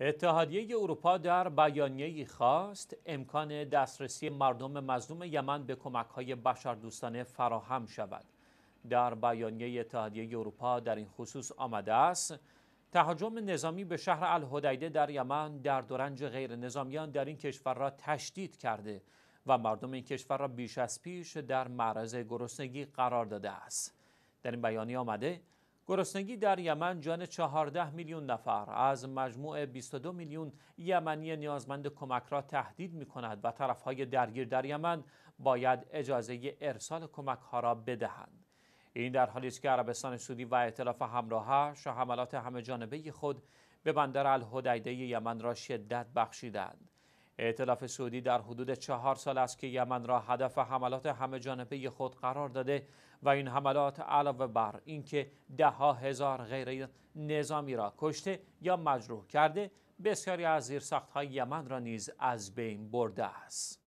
اتحادیه اروپا در ای خواست امکان دسترسی مردم مظلوم یمن به کمک‌های بشردوستانه فراهم شود. در بیانیه اتحادیه اروپا در این خصوص آمده است تهاجم نظامی به شهر الهدیده در یمن در دورنج غیر نظامیان در این کشور را تشدید کرده و مردم این کشور را بیش از پیش در معرض گرسنگی قرار داده است. در این بیانیه آمده گرسنگی در یمن جان 14 میلیون نفر از مجموع 22 میلیون یمنی نیازمند کمک را تهدید می کند و طرفهای درگیر در یمن باید اجازه ارسال کمک ها را بدهند. این در حالی است که عربستان سعودی و ائتلاف همراهش حملات همه جانبه خود به بندر الهدیده یمن را شدت بخشیدند. ائتلاف سعودی در حدود چهار سال است که یمن را هدف حملات همه جانبه خود قرار داده و این حملات علاوه بر اینکه دهها هزار غیر نظامی را کشته یا مجروح کرده بسیاری از زیرساختهای یمن را نیز از بین برده است